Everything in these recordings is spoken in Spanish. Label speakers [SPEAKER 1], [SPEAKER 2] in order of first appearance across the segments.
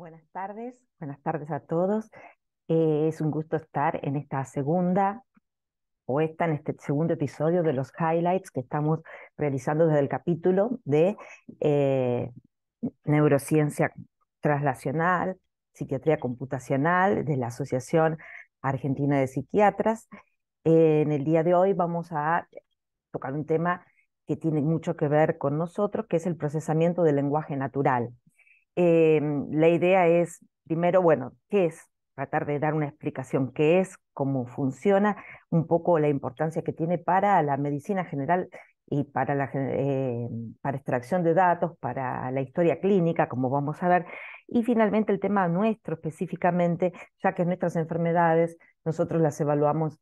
[SPEAKER 1] Buenas tardes, buenas tardes a todos. Eh, es un gusto estar en esta segunda o esta en este segundo episodio de los highlights que estamos realizando desde el capítulo de eh, neurociencia Translacional, psiquiatría computacional de la Asociación Argentina de Psiquiatras. Eh, en el día de hoy vamos a tocar un tema que tiene mucho que ver con nosotros, que es el procesamiento del lenguaje natural, Em, la idea es, primero, bueno, ¿qué es? Tratar de dar una explicación, qué es, cómo funciona, un poco la importancia que tiene para la medicina general y para, la, eh, extracción de datos, para la historia clínica, como vamos a ver, y finalmente el tema nuestro específicamente, ya que nuestras enfermedades, nosotros las evaluamos,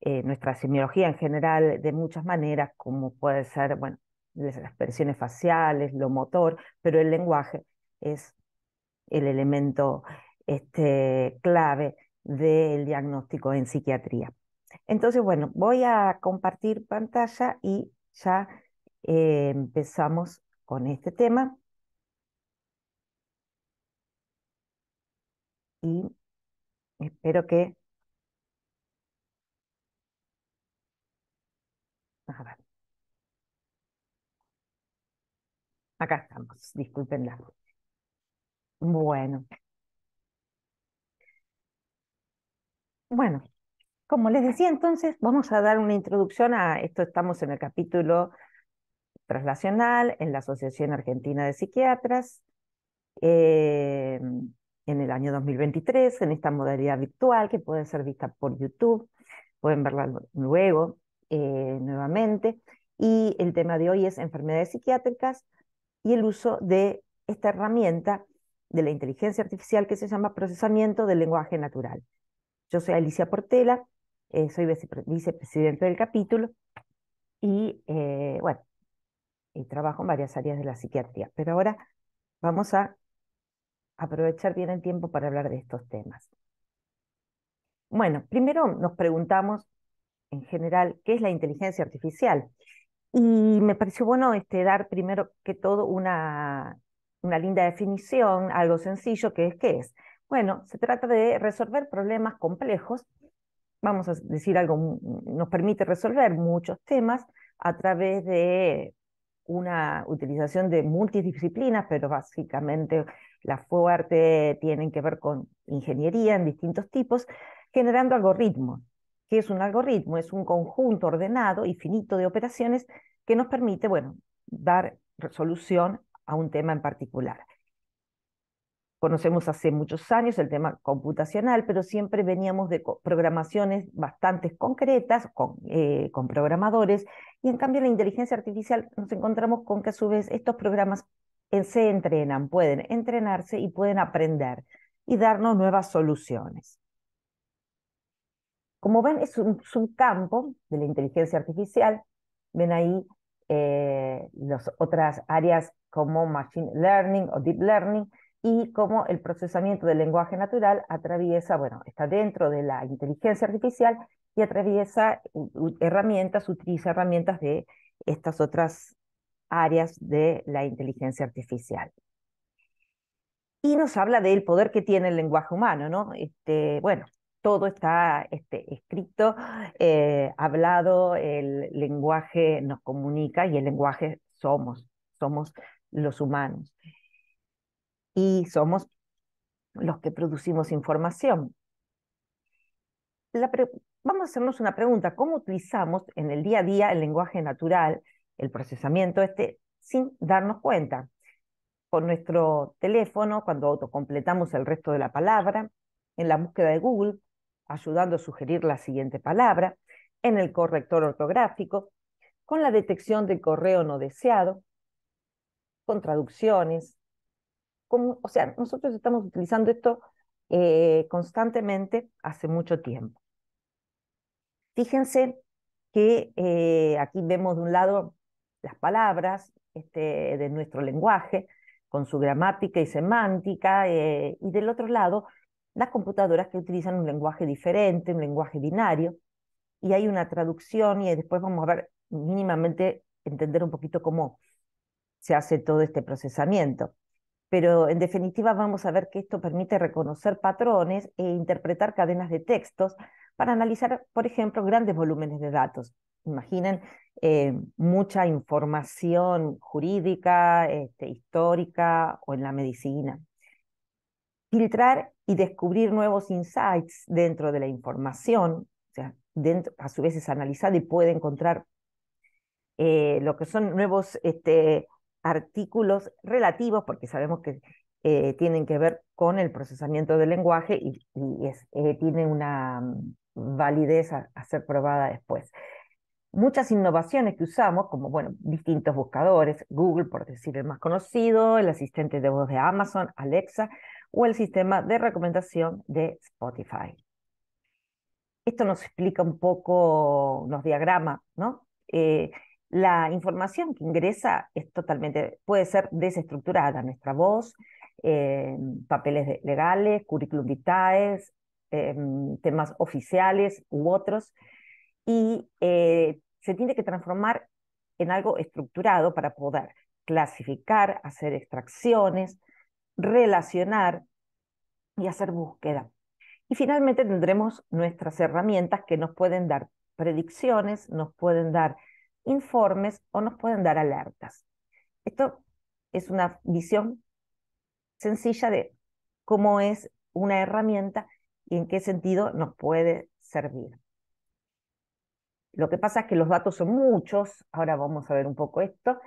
[SPEAKER 1] eh, nuestra semiología en general, de muchas maneras, como puede ser, bueno, las expresiones faciales, lo motor, pero el lenguaje es el elemento este, clave del diagnóstico en psiquiatría. Entonces, bueno, voy a compartir pantalla y ya eh, empezamos con este tema. Y espero que... A ver. Acá estamos, disculpenla. Bueno, bueno, como les decía entonces, vamos a dar una introducción a esto. Estamos en el capítulo traslacional, en la Asociación Argentina de Psiquiatras, eh, en el año 2023, en esta modalidad virtual que puede ser vista por YouTube. Pueden verla luego eh, nuevamente. Y el tema de hoy es enfermedades psiquiátricas y el uso de esta herramienta de la inteligencia artificial que se llama procesamiento del lenguaje natural. Yo soy Alicia Portela, eh, soy vicepresidente del capítulo y, eh, bueno, trabajo en varias áreas de la psiquiatría. Pero ahora vamos a aprovechar bien el tiempo para hablar de estos temas. Bueno, primero nos preguntamos en general qué es la inteligencia artificial. Y me pareció bueno este, dar primero que todo una una linda definición, algo sencillo, que es ¿qué es? Bueno, se trata de resolver problemas complejos, vamos a decir algo, mm, nos permite resolver muchos temas a través de una utilización de multidisciplinas, pero básicamente la fuerte tienen que ver con ingeniería en distintos tipos, generando algoritmos. ¿Qué es un algoritmo? Es un conjunto ordenado y finito de operaciones que nos permite, bueno, dar resolución a un tema en particular. Conocemos hace muchos años el tema computacional, pero siempre veníamos de programaciones bastante concretas, con, eh, con programadores, y en cambio en la inteligencia artificial nos encontramos con que a su vez estos programas se entrenan, pueden entrenarse y pueden aprender y darnos nuevas soluciones. Como ven, es un campo de la inteligencia artificial. Ven ahí eh, las otras áreas como Machine Learning o Deep Learning y cómo el procesamiento del lenguaje natural atraviesa, bueno, está dentro de la inteligencia artificial y atraviesa herramientas, utiliza herramientas de estas otras áreas de la inteligencia artificial. Y nos habla del poder que tiene el lenguaje humano, ¿no? Este, bueno, todo está este, escrito, eh, hablado, el lenguaje nos comunica y el lenguaje somos, somos los humanos. Y somos los que producimos información. Vamos a hacernos una pregunta, ¿cómo utilizamos en el día a día el lenguaje natural, el procesamiento este, sin darnos cuenta? Con nuestro teléfono, cuando autocompletamos el resto de la palabra, en la búsqueda de Google, ayudando a sugerir la siguiente palabra, en el corrector ortográfico, con la detección del correo no deseado, con traducciones. o sea, nosotros estamos utilizando esto eh, constantemente hace mucho tiempo. Fíjense que eh, aquí vemos de un lado las palabras este, de nuestro lenguaje, con su gramática y semántica, eh, y del otro lado las computadoras que utilizan un lenguaje diferente, un lenguaje binario, y hay una traducción y después vamos a ver mínimamente, entender un poquito cómo se hace todo este procesamiento. Pero en definitiva vamos a ver que esto permite reconocer patrones e interpretar cadenas de textos para analizar, por ejemplo, grandes volúmenes de datos. Imaginen eh, mucha información jurídica, este, histórica o en la medicina. Filtrar y descubrir nuevos insights dentro de la información, a su vez es analizada y puede encontrar eh, lo que son nuevos este, artículos relativos, porque sabemos que eh, tienen que ver con el procesamiento del lenguaje y, eh, tiene una mm, validez a, ser probada después. Muchas innovaciones que usamos, como bueno, distintos buscadores, Google por decir el más conocido, el asistente de voz de Amazon, Alexa, o el sistema de recomendación de Spotify. Esto nos explica un poco, nos diagramas, ¿no? Eh, la información que ingresa es totalmente, puede ser desestructurada, nuestra voz, eh, papeles legales, currículum vitae, eh, temas oficiales u otros, y eh, se tiene que transformar en algo estructurado para poder clasificar, hacer extracciones, relacionar y hacer búsqueda. Y finalmente tendremos nuestras herramientas que nos pueden dar predicciones, nos pueden dar informes o nos pueden dar alertas. Esto es una visión sencilla de cómo es una herramienta y en qué sentido nos puede servir. Lo que pasa es que los datos son muchos, ahora vamos a ver un poco esto,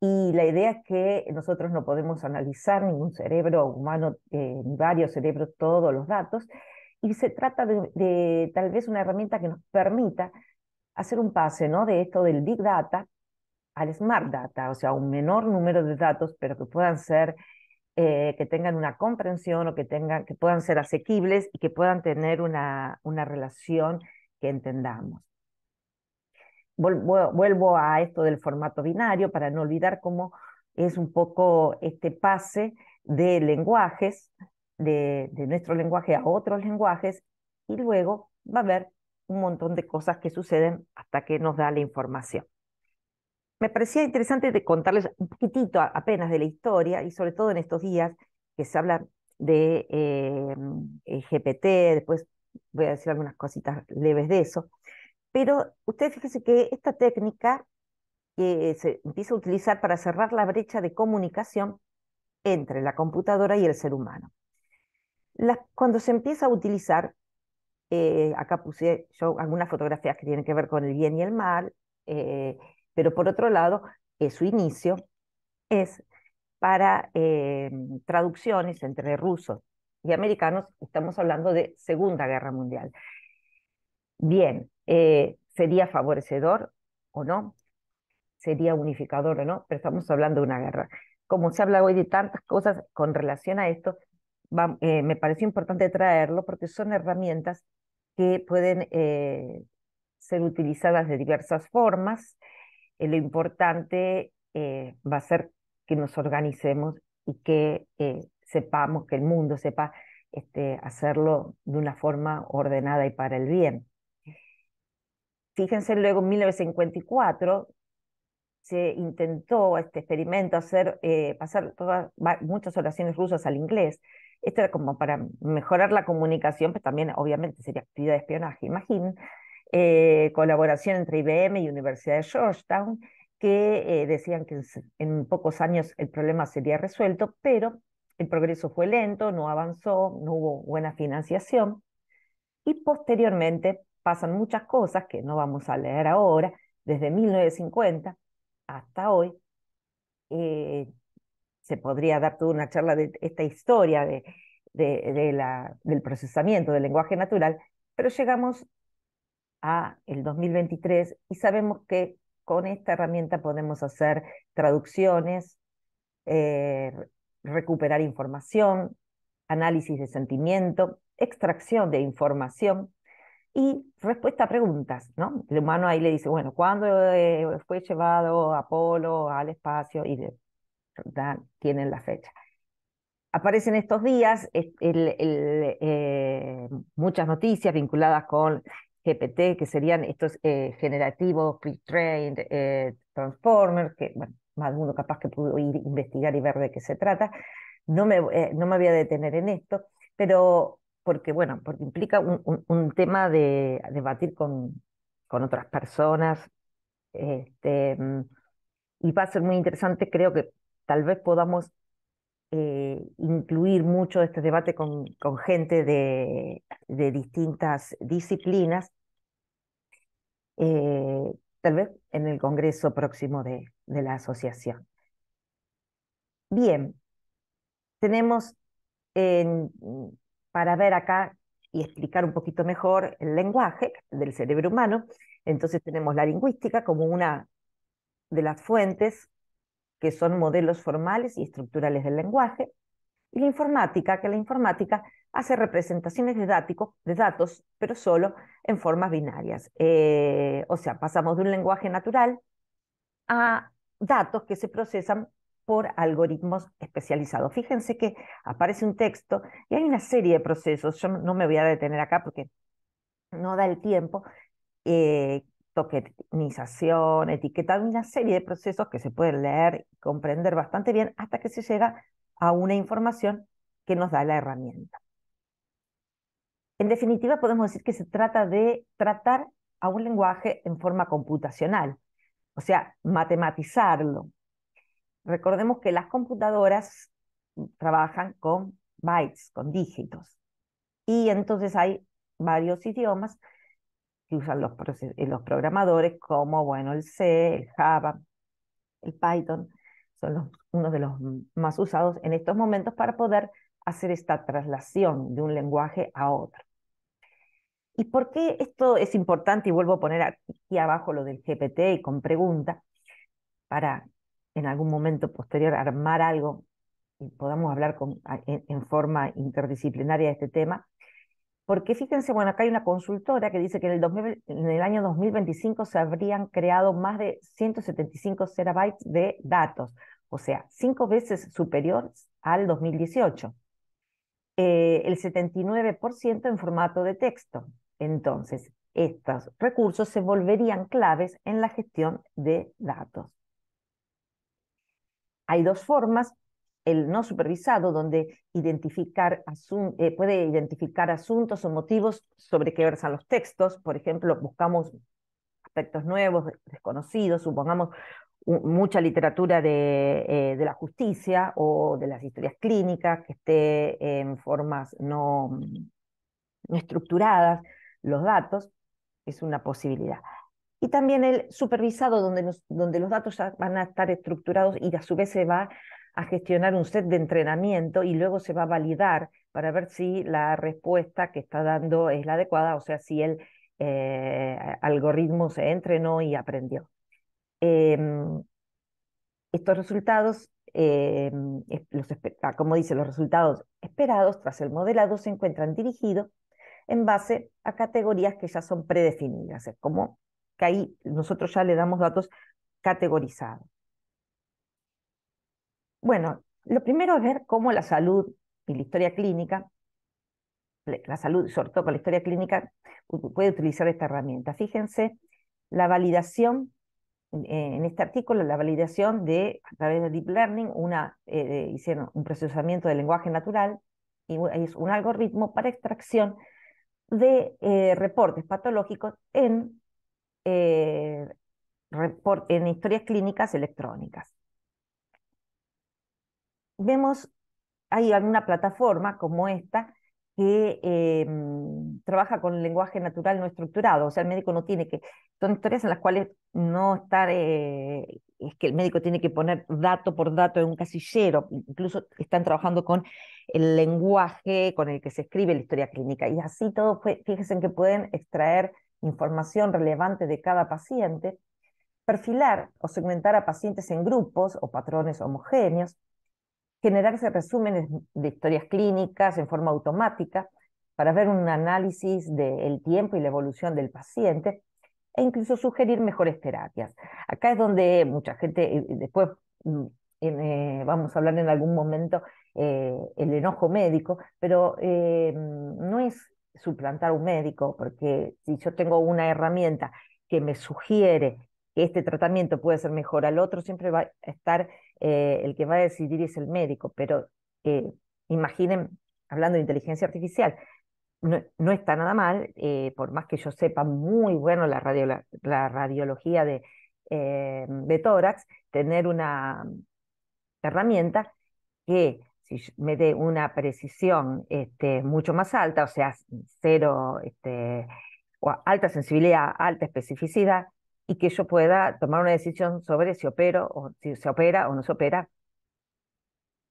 [SPEAKER 1] y la idea es que nosotros no podemos analizar ningún cerebro humano, eh, ni varios cerebros, todos los datos, y se trata de, tal vez una herramienta que nos permita hacer un pase ¿no? de esto del Big Data al Smart Data, o sea, un menor número de datos, pero que puedan ser, eh, que tengan una comprensión o que, tengan, que puedan ser asequibles y que puedan tener una, una relación que entendamos. Vuelvo, a esto del formato binario para no olvidar cómo es un poco este pase de lenguajes, de, de nuestro lenguaje a otros lenguajes, y luego va a haber un montón de cosas que suceden hasta que nos da la información. Me parecía interesante de contarles un poquitito apenas de la historia y sobre todo en estos días que se habla de eh, eh, GPT, después voy a decir algunas cositas leves de eso, pero ustedes fíjense que esta técnica que se empieza a utilizar para cerrar la brecha de comunicación entre la computadora y el ser humano. cuando se empieza a utilizar, eh, acá puse yo algunas fotografías que tienen que ver con el bien y el mal, eh, pero por otro lado, eh, su inicio es para traducciones entre rusos y americanos, estamos hablando de Segunda Guerra Mundial. Bien, ¿sería favorecedor o no? ¿Sería unificador o no? Pero estamos hablando de una guerra. Como se habla hoy de tantas cosas con relación a esto, me pareció importante traerlo porque son herramientas que pueden eh, ser utilizadas de diversas formas. Eh, lo importante eh, va a ser que nos organicemos y que sepamos, que el mundo sepa este, hacerlo de una forma ordenada y para el bien. Fíjense, luego en 1954 se intentó este experimento hacer, pasar muchas oraciones rusas al inglés esto era como para mejorar la comunicación, pero también obviamente sería actividad de espionaje, imagín. Eh, colaboración entre IBM y Universidad de Georgetown, que eh, decían que en pocos años el problema sería resuelto, pero el progreso fue lento, no avanzó, no hubo buena financiación. Y posteriormente pasan muchas cosas que no vamos a leer ahora, desde 1950 hasta hoy, eh, se podría dar toda una charla de esta historia de, del procesamiento del lenguaje natural, pero llegamos a el 2023 y sabemos que con esta herramienta podemos hacer traducciones, eh, recuperar información, análisis de sentimiento, extracción de información y respuesta a preguntas, ¿no? El humano ahí le dice, bueno, ¿cuándo eh, fue llevado Apolo al espacio? Y tienen la fecha. Aparecen estos días el, el, eh, muchas noticias vinculadas con GPT, que serían estos eh, generativos, pre-trained, eh, transformers, que bueno, más uno capaz que pudo ir investigar y ver de qué se trata. No me, no me voy a detener en esto, pero porque, bueno, porque implica un, un, tema de debatir con, con otras personas, este, y va a ser muy interesante, creo que tal vez podamos eh, incluir mucho este debate con, gente de, distintas disciplinas, eh, tal vez en el Congreso próximo de, la asociación. Bien, tenemos para ver acá y explicar un poquito mejor el lenguaje del cerebro humano, entonces tenemos la lingüística como una de las fuentes que son modelos formales y estructurales del lenguaje, y la informática, que la informática hace representaciones de, de datos, pero solo en formas binarias. Eh, o sea, pasamos de un lenguaje natural a datos que se procesan por algoritmos especializados. Fíjense que aparece un texto y hay una serie de procesos, yo no me voy a detener acá porque no da el tiempo, eh, tokenización, etiquetado, una serie de procesos que se pueden leer y comprender bastante bien hasta que se llega a una información que nos da la herramienta. En definitiva, podemos decir que se trata de tratar a un lenguaje en forma computacional, o sea, matematizarlo. Recordemos que las computadoras trabajan con bytes, con dígitos, y entonces hay varios idiomas que usan eh, los, programadores como, bueno, el C, el Java, el Python, son uno de los más usados en estos momentos para poder hacer esta traslación de un lenguaje a otro. ¿Y por qué esto es importante? Y vuelvo a poner aquí abajo lo del GPT y con pregunta para en algún momento posterior armar algo y podamos hablar en, en forma interdisciplinaria de este tema. Porque fíjense, bueno, acá hay una consultora que dice que en el, año 2025 se habrían creado más de 175 terabytes de datos, o sea, cinco veces superior al 2018. Eh, el 79% en formato de texto. Entonces, estos recursos se volverían claves en la gestión de datos. Hay dos formas el no supervisado, donde identificar eh, puede identificar asuntos o motivos sobre qué versan los textos. Por ejemplo, buscamos aspectos nuevos, desconocidos, supongamos mucha literatura eh, de, la justicia o de las historias clínicas que esté en formas no, no estructuradas, los datos, es una posibilidad. Y también el supervisado, donde, donde los datos van a estar estructurados y a su vez se va a gestionar un set de entrenamiento y luego se va a validar para ver si la respuesta que está dando es la adecuada, o sea, si el eh, algoritmo se entrenó y aprendió. Em, estos resultados, em, ah, como dice, los resultados esperados tras el modelado se encuentran dirigidos en base a categorías que ya son predefinidas, es como que ahí nosotros ya le damos datos categorizados. Bueno, lo primero es ver cómo la salud y la historia clínica, la salud, sobre todo con la historia clínica, puede utilizar esta herramienta. Fíjense la validación, eh, en este artículo, la validación de, a través de Deep Learning, una, eh, hicieron un procesamiento de lenguaje natural y es un algoritmo para extracción de eh, reportes patológicos en, en historias clínicas electrónicas vemos, hay alguna plataforma como esta que em, trabaja con lenguaje natural no estructurado, o sea, el médico no tiene que, son historias en las cuales no estar, eh, es que el médico tiene que poner dato por dato en un casillero, incluso están trabajando con el lenguaje con el que se escribe la historia clínica, y así todo, fíjense en que pueden extraer información relevante de cada paciente, perfilar o segmentar a pacientes en grupos o patrones homogéneos, generarse resúmenes de historias clínicas en forma automática para ver un análisis del tiempo y la evolución del paciente e incluso sugerir mejores terapias. Acá es donde mucha gente, eh, eh, después mm, eh, vamos a hablar en algún momento el enojo médico, pero no es suplantar un médico, porque si yo tengo una herramienta que me sugiere que este tratamiento puede ser mejor al otro, siempre va a estar eh, el que va a decidir es el médico, pero imaginen, hablando de inteligencia artificial, no, está nada mal, eh, por más que yo sepa muy bueno la, radiología eh, de, tórax, tener una herramienta que si me dé una precisión este, mucho más alta, o sea, cero, este, o alta sensibilidad, alta especificidad, y que yo pueda tomar una decisión sobre si opero o si se opera o no se opera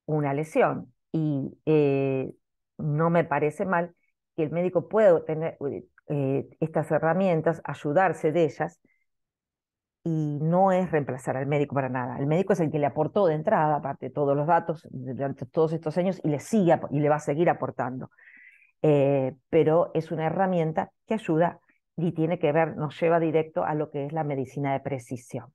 [SPEAKER 1] una lesión. Y eh, no me parece mal que el médico pueda tener eh, eh, estas herramientas, ayudarse de ellas, y no es reemplazar al médico para nada. El médico es el que le aportó de entrada, aparte, todos los datos durante todos estos años y le, sigue, y le va a seguir aportando. pero es una herramienta que ayuda y tiene que ver, nos lleva directo a lo que es la medicina de precisión.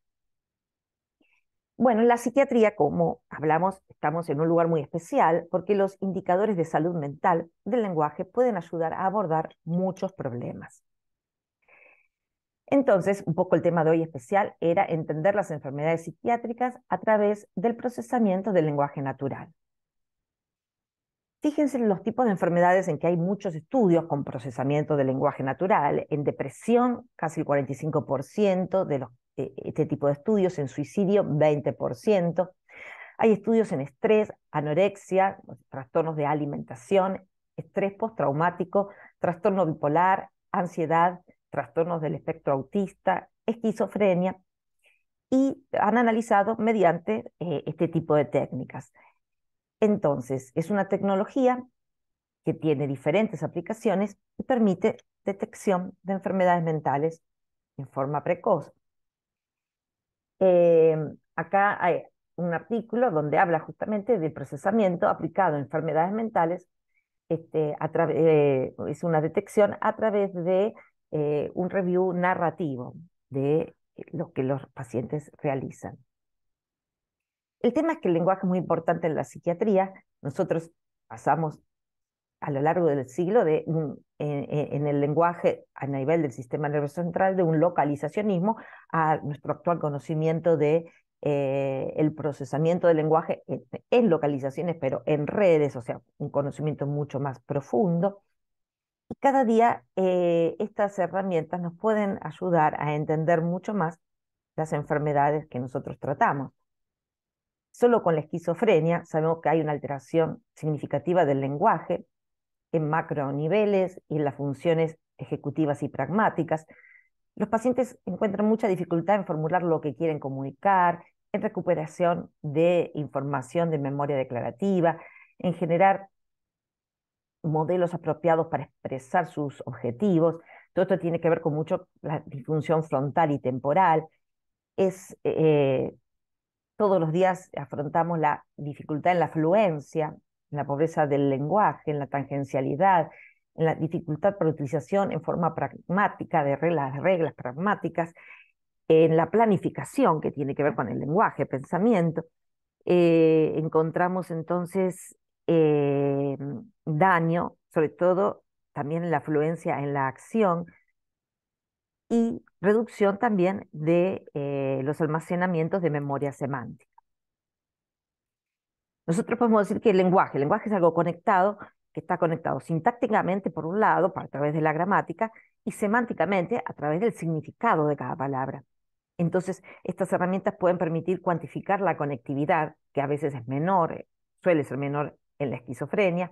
[SPEAKER 1] Bueno, en la psiquiatría, como hablamos, estamos en un lugar muy especial porque los indicadores de salud mental del lenguaje pueden ayudar a abordar muchos problemas. Entonces, un poco el tema de hoy especial era entender las enfermedades psiquiátricas a través del procesamiento del lenguaje natural. Fíjense en los tipos de enfermedades en que hay muchos estudios con procesamiento del lenguaje natural, en depresión casi el 45% de eh, este tipo de estudios, en suicidio 20%, hay estudios en estrés, anorexia, trastornos de alimentación, estrés postraumático, trastorno bipolar, ansiedad, trastornos del espectro autista, esquizofrenia, y han analizado mediante eh, este tipo de técnicas. Entonces, es una tecnología que tiene diferentes aplicaciones y permite detección de enfermedades mentales en forma precoz. Em, acá hay un artículo donde habla justamente del procesamiento aplicado a enfermedades mentales. Este, eh, es una detección a través de eh, un review narrativo de lo que los pacientes realizan. El tema es que el lenguaje es muy importante en la psiquiatría. Nosotros pasamos a lo largo del siglo de, mm, en, el lenguaje a nivel del sistema nervioso central de un localizacionismo a nuestro actual conocimiento de eh, el procesamiento del lenguaje en, localizaciones, pero en redes, o sea, un conocimiento mucho más profundo. Y cada día eh, estas herramientas nos pueden ayudar a entender mucho más las enfermedades que nosotros tratamos. Solo con la esquizofrenia sabemos que hay una alteración significativa del lenguaje en macro niveles y en las funciones ejecutivas y pragmáticas. Los pacientes encuentran mucha dificultad en formular lo que quieren comunicar, en recuperación de información de memoria declarativa, en generar modelos apropiados para expresar sus objetivos. Todo esto tiene que ver con mucho la disfunción frontal y temporal. Es eh, todos los días afrontamos la dificultad en la fluencia, en la pobreza del lenguaje, en la tangencialidad, en la dificultad para utilización en forma pragmática de reglas, reglas pragmáticas, en la planificación que tiene que ver con el lenguaje, pensamiento. Eh, encontramos entonces eh, daño, sobre todo también en la fluencia en la acción, y reducción también de eh, los almacenamientos de memoria semántica. Nosotros podemos decir que el lenguaje, el lenguaje es algo conectado, que está conectado sintácticamente por un lado, a través de la gramática, y semánticamente a través del significado de cada palabra. Entonces, estas herramientas pueden permitir cuantificar la conectividad, que a veces es menor, eh, suele ser menor en la esquizofrenia.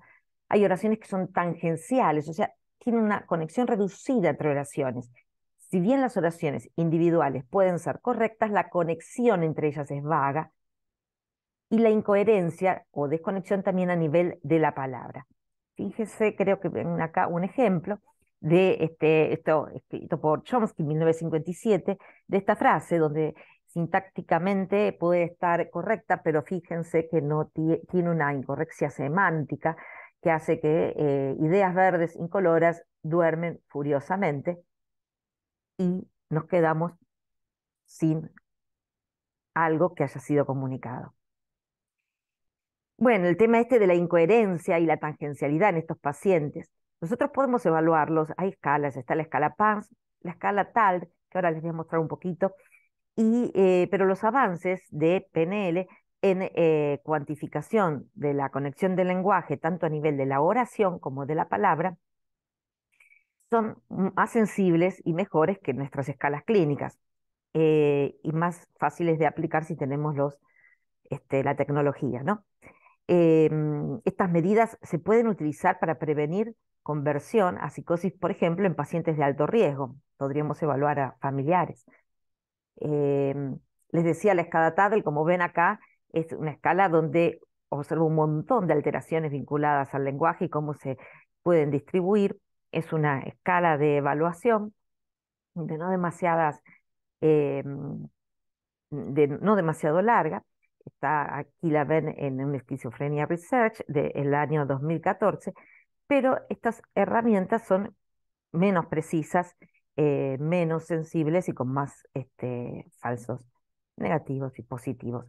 [SPEAKER 1] Hay oraciones que son tangenciales, o sea, tiene una conexión reducida entre oraciones, si bien las oraciones individuales pueden ser correctas, la conexión entre ellas es vaga y la incoherencia o desconexión también a nivel de la palabra. Fíjese, creo que ven acá un ejemplo de este, esto escrito por Chomsky en 1957, de esta frase donde sintácticamente puede estar correcta, pero fíjense que no tiene una incorrección semántica que hace que eh, ideas verdes incoloras duermen furiosamente y nos quedamos sin algo que haya sido comunicado. Bueno, el tema este de la incoherencia y la tangencialidad en estos pacientes. Nosotros podemos evaluarlos, hay escalas, está la escala PANS, la escala TAL, que ahora les voy a mostrar un poquito, y, eh, pero los avances de PNL en eh, cuantificación de la conexión del lenguaje, tanto a nivel de la oración como de la palabra, son más sensibles y mejores que nuestras escalas clínicas eh, y más fáciles de aplicar si tenemos los, este, la tecnología. ¿no? Em, estas medidas se pueden utilizar para prevenir conversión a psicosis, por ejemplo, en pacientes de alto riesgo. Podríamos evaluar a familiares. Em, les decía, la escala TADL, como ven acá, es una escala donde observo un montón de alteraciones vinculadas al lenguaje y cómo se pueden distribuir es una escala de evaluación de no demasiadas, eh, mm, de no demasiado larga. Está aquí la ven en un esquizofrenia research del año 2014, pero estas herramientas son menos precisas, eh, menos sensibles y con más este, falsos negativos y positivos.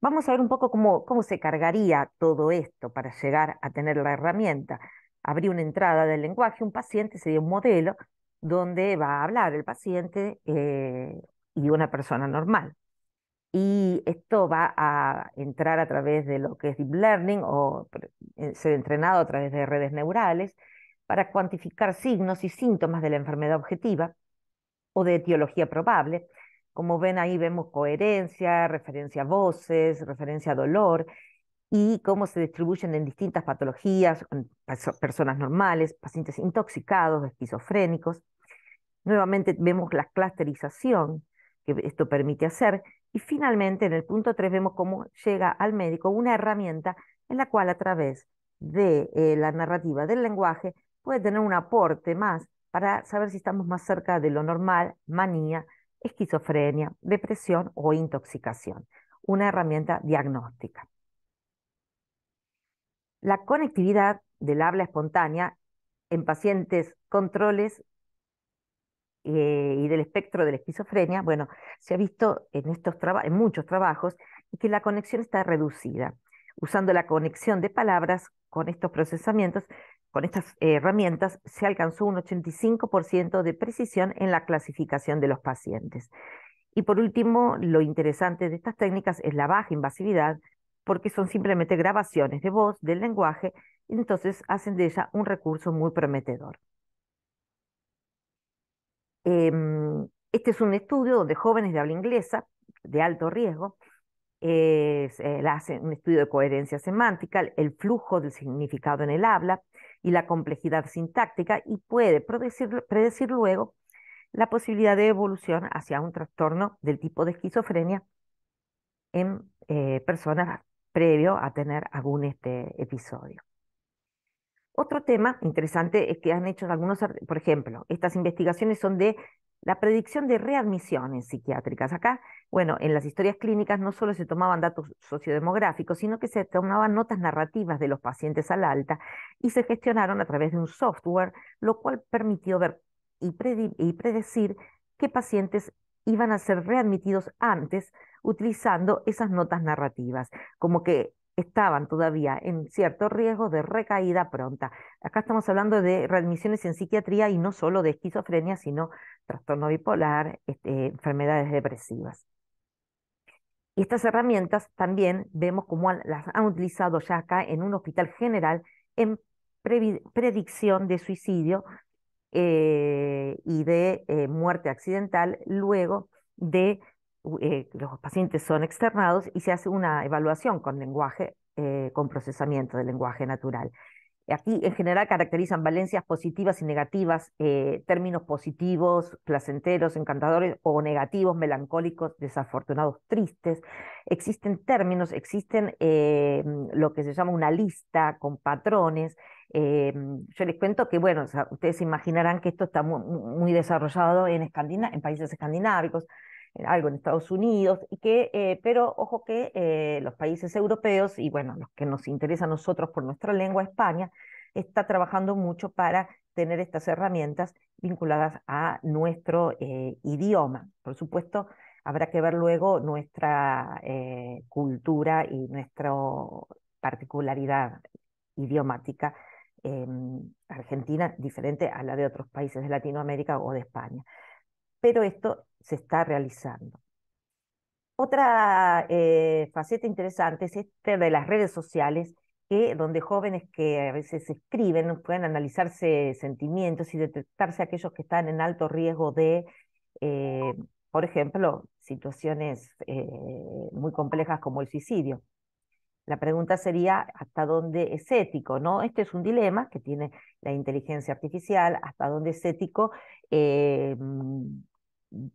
[SPEAKER 1] Vamos a ver un poco cómo se cargaría todo esto para llegar a tener la herramienta abrí una entrada del lenguaje, un paciente se dio un modelo donde va a hablar el paciente eh, y una persona normal. Y esto va a entrar a través de lo que es deep learning o eh, ser entrenado a través de redes neurales para cuantificar signos y síntomas de la enfermedad objetiva o de etiología probable. Como ven ahí vemos coherencia, referencia a voces, referencia a dolor, y cómo se distribuyen en distintas patologías, personas normales, pacientes intoxicados, esquizofrénicos. Nuevamente vemos la clusterización que esto permite hacer. Y finalmente, en el punto 3, vemos cómo llega al médico una herramienta en la cual a través de eh, la narrativa del lenguaje puede tener un aporte más para saber si estamos más cerca de lo normal, manía, esquizofrenia, depresión o intoxicación. Una herramienta diagnóstica. La conectividad del habla espontánea en pacientes controles eh, y del espectro de la esquizofrenia, bueno, se ha visto en, estos en muchos trabajos que la conexión está reducida. Usando la conexión de palabras con estos procesamientos, con estas herramientas, se alcanzó un 85% de precisión en la clasificación de los pacientes. Y por último, lo interesante de estas técnicas es la baja invasividad porque son simplemente grabaciones de voz, del lenguaje, y entonces hacen de ella un recurso muy prometedor. Em, este es un estudio donde jóvenes de habla inglesa, de alto riesgo, es, eh, hacen un estudio de coherencia semántica, el flujo del significado en el habla y la complejidad sintáctica y puede predecir, luego la posibilidad de evolución hacia un trastorno del tipo de esquizofrenia en eh, personas previo a tener algún este, episodio. Otro tema interesante es que han hecho algunos, por ejemplo, estas investigaciones son de la predicción de readmisiones psiquiátricas. Acá, bueno, en las historias clínicas no solo se tomaban datos sociodemográficos, sino que se tomaban notas narrativas de los pacientes al alta y se gestionaron a través de un software, lo cual permitió ver y, predecir qué pacientes iban a ser readmitidos antes utilizando esas notas narrativas, como que estaban todavía en cierto riesgo de recaída pronta. Acá estamos hablando de readmisiones en psiquiatría y no solo de esquizofrenia, sino trastorno bipolar, este, enfermedades depresivas. Y estas herramientas también vemos cómo las han utilizado ya acá en un hospital general en predicción de suicidio eh, y de eh, muerte accidental luego de eh, los pacientes son externados y se hace una evaluación con lenguaje, eh, con procesamiento del lenguaje natural. Aquí en general caracterizan valencias positivas y negativas, eh, términos positivos, placenteros, encantadores o negativos, melancólicos, desafortunados, tristes. Existen términos, existen lo que se llama una lista con patrones. yo les cuento que, bueno, ustedes imaginarán que esto está muy, desarrollado en, en países escandinavos, algo en Estados Unidos, y que, eh, pero ojo que eh, los países europeos, y bueno, los que nos interesa a nosotros por nuestra lengua, España, está trabajando mucho para tener estas herramientas vinculadas a nuestro eh, idioma. Por supuesto, habrá que ver luego nuestra cultura y nuestra particularidad idiomática argentina diferente a la de otros países de Latinoamérica o de España. Pero esto se está realizando. Otra eh, faceta interesante es esta de las redes sociales, que, donde jóvenes que a veces escriben pueden analizarse sentimientos y detectarse aquellos que están en alto riesgo de, eh, por ejemplo, situaciones eh, muy complejas como el suicidio. La pregunta sería hasta dónde es ético, ¿no? Este es un dilema que tiene la inteligencia artificial, hasta dónde es ético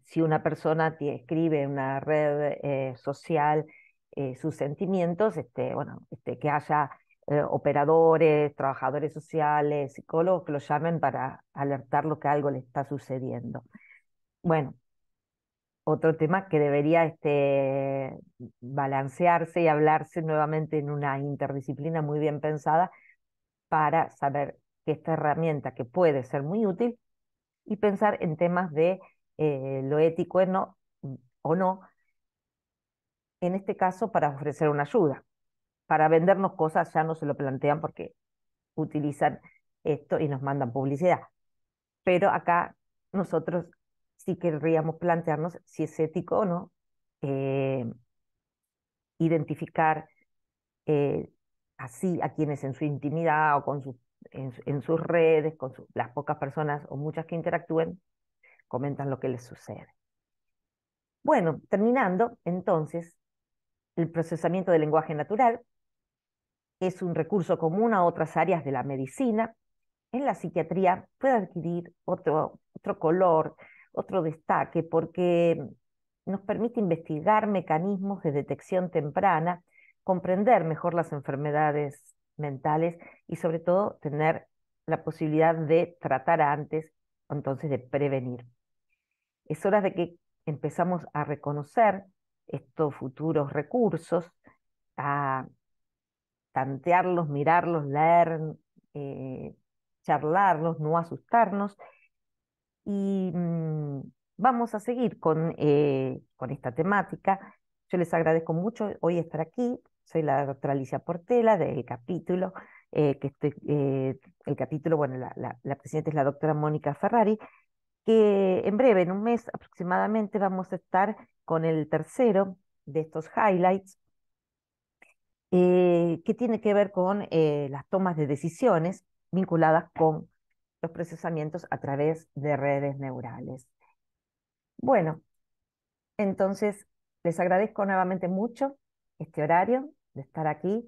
[SPEAKER 1] si una persona te escribe en una red eh, social eh, sus sentimientos, este, bueno, este, que haya eh, operadores, trabajadores sociales, psicólogos que lo llamen para alertarlo que algo le está sucediendo. Bueno, otro tema que debería este, balancearse y hablarse nuevamente en una interdisciplina muy bien pensada para saber que esta herramienta que puede ser muy útil y pensar en temas de eh, lo ético es no, o no, en este caso para ofrecer una ayuda. Para vendernos cosas ya no se lo plantean porque utilizan esto y nos mandan publicidad. Pero acá nosotros sí querríamos plantearnos si es ético o no eh, identificar eh, así a quienes en su intimidad o con en, sus redes, con las pocas personas o muchas que interactúen, comentan lo que les sucede. Bueno, terminando, entonces, el procesamiento del lenguaje natural es un recurso común a otras áreas de la medicina. En la psiquiatría puede adquirir otro, otro color, otro destaque, porque nos permite investigar mecanismos de detección temprana, comprender mejor las enfermedades mentales y sobre todo tener la posibilidad de tratar antes, entonces de prevenir. Es hora de que empezamos a reconocer estos futuros recursos, a tantearlos, mirarlos, leer, eh, charlarlos, no asustarnos. Y mm, vamos a seguir eh, con, esta temática. Yo les agradezco mucho hoy estar aquí. Soy la doctora Alicia Portela del capítulo, eh, que el capítulo, bueno, la, la, la presidenta es la doctora Mónica Ferrari, que en breve, en un mes aproximadamente, vamos a estar con el tercero de estos highlights, eh, que tiene que ver con eh, las tomas de decisiones vinculadas con los procesamientos a través de redes neurales. Bueno, entonces les agradezco nuevamente mucho este horario de estar aquí.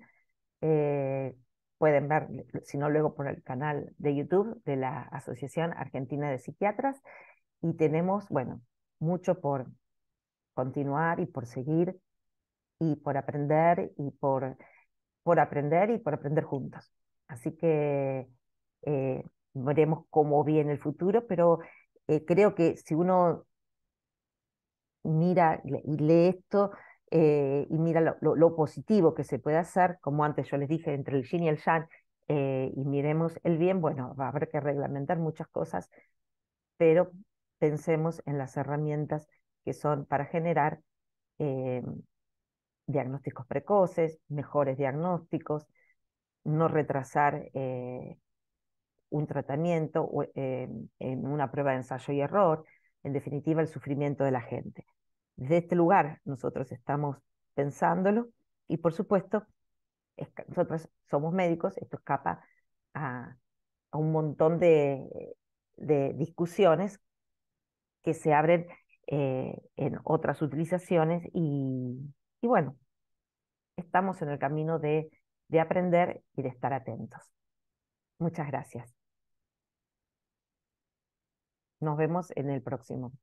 [SPEAKER 1] Eh, pueden ver, si no luego por el canal de YouTube de la Asociación Argentina de Psiquiatras. Y tenemos, bueno, mucho por continuar y por seguir y por aprender y por, por aprender y por aprender juntos. Así que eh, veremos cómo viene el futuro, pero eh, creo que si uno mira y lee esto, eh, y mira lo, positivo que se puede hacer, como antes yo les dije, entre el yin y el yang, eh, y miremos el bien, bueno, va a haber que reglamentar muchas cosas, pero pensemos en las herramientas que son para generar eh, diagnósticos precoces, mejores diagnósticos, no retrasar un tratamiento en una prueba de ensayo y error, en definitiva el sufrimiento de la gente. Desde este lugar nosotros estamos pensándolo y por supuesto nosotros somos médicos, esto escapa a, un montón de, discusiones que se abren eh, en otras utilizaciones y, bueno, estamos en el camino de, de aprender y de estar atentos. Muchas gracias. Nos vemos en el próximo.